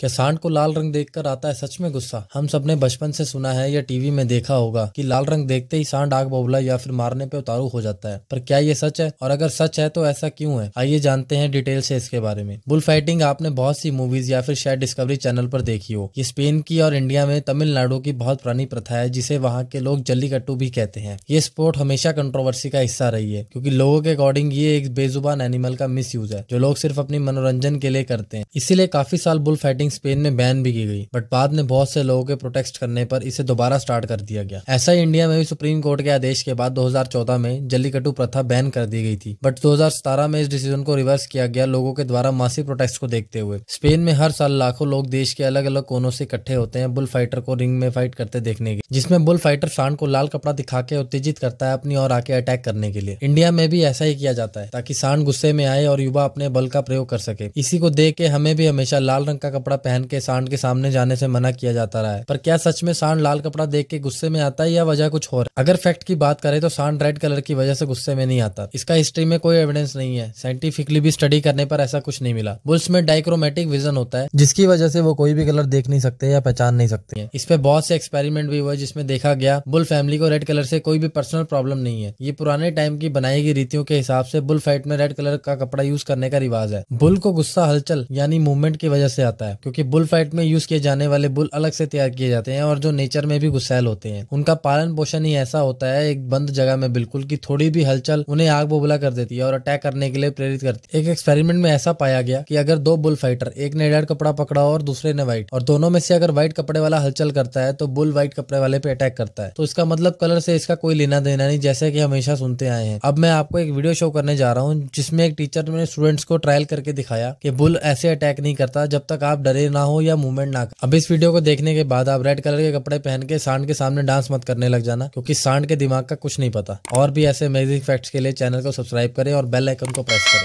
क्या सांड को लाल रंग देखकर आता है सच में गुस्सा हम सब ने बचपन से सुना है या टीवी में देखा होगा कि लाल रंग देखते ही सांड आग बबूला या फिर मारने पे उतारू हो जाता है पर क्या ये सच है और अगर सच है तो ऐसा क्यों है आइए जानते हैं डिटेल से इसके बारे में बुल फाइटिंग आपने बहुत सी मूवीज या फिर शायद डिस्कवरी चैनल पर देखी हो ये स्पेन की और इंडिया में तमिलनाडु की बहुत पुरानी प्रथा है जिसे वहाँ के लोग जल्लीकट्टू भी कहते हैं ये स्पोर्ट हमेशा कंट्रोवर्सी का हिस्सा रही है क्योंकि लोगों के अकॉर्डिंग ये एक बेजुबान एनिमल का मिस है जो लोग सिर्फ अपनी मनोरंजन के लिए करते हैं इसीलिए काफी साल बुल फाइटिंग शूटिंग स्पेन में बैन भी की गई बट बाद में बहुत से लोगों के प्रोटेस्ट करने पर इसे दोबारा स्टार्ट कर दिया गया ऐसा ही इंडिया में भी सुप्रीम कोर्ट के आदेश के बाद 2014 में जल्लीकटू प्रथा बैन कर दी गई थी बट 2017 में इस डिसीजन को रिवर्स किया गया लोगों के द्वारा मासी प्रोटेस्ट को देखते हुए स्पेन में हर साल लाखों लोग देश के अलग अलग कोनों से इकट्ठे होते हैं बुल फाइटर को रिंग में फाइट करते देखने के जिसमें बुल फाइटर सांड को लाल कपड़ा दिखा के उत्तेजित करता है अपनी और आके अटैक करने के लिए इंडिया में भी ऐसा ही किया जाता है ताकि सांड गुस्से में आए और युवा अपने बल का प्रयोग कर सके इसी को देख के हमें भी हमेशा लाल रंग का कपड़ा कपड़ा पहन के सांड के सामने जाने से मना किया जाता रहा है पर क्या सच में सांड लाल कपड़ा देख के गुस्से में आता है या वजह कुछ और अगर फैक्ट की बात करें तो सांड रेड कलर की वजह से गुस्से में नहीं आता इसका हिस्ट्री में कोई एविडेंस नहीं है साइंटिफिकली भी स्टडी करने पर ऐसा कुछ नहीं मिला बुल्स में डाइक्रोमेटिक विजन होता है जिसकी वजह से वो कोई भी कलर देख नहीं सकते या पहचान नहीं सकते हैं इस पे बहुत से एक्सपेरिमेंट भी हुआ जिसमें देखा गया बुल फैमिली को रेड कलर से कोई भी पर्सनल प्रॉब्लम नहीं है ये पुराने टाइम की बनाई गई रीतियों के हिसाब से बुल फाइट में रेड कलर का कपड़ा यूज करने का रिवाज है बुल को गुस्सा हलचल यानी मूवमेंट की वजह से आता है क्योंकि बुल फाइट में यूज किए जाने वाले बुल अलग से तैयार किए जाते हैं और जो नेचर में भी गुस्सैल होते हैं उनका पालन पोषण ही ऐसा होता है एक बंद जगह में बिल्कुल की थोड़ी भी हलचल उन्हें आग बबुला कर देती है और अटैक करने के लिए प्रेरित करती है एक एक्सपेरिमेंट में ऐसा पाया गया कि अगर दो बुल फाइटर एक ने रेड कपड़ा पकड़ा और दूसरे ने व्हाइट और दोनों में से अगर व्हाइट कपड़े वाला हलचल करता है तो बुल व्हाइट कपड़े वाले पे अटैक करता है तो इसका मतलब कलर से इसका कोई लेना देना नहीं जैसे कि हमेशा सुनते आए हैं अब मैं आपको एक वीडियो शो करने जा रहा हूँ जिसमें एक टीचर ने स्टूडेंट्स को ट्रायल करके दिखाया कि बुल ऐसे अटैक नहीं करता जब तक आप डरे डरे ना हो या मूवमेंट ना अब इस वीडियो को देखने के बाद आप रेड कलर के कपड़े पहन के सांड के सामने डांस मत करने लग जाना क्योंकि सांड के दिमाग का कुछ नहीं पता और भी ऐसे अमेजिंग फैक्ट्स के लिए चैनल को सब्सक्राइब करें और बेल आइकन को प्रेस करें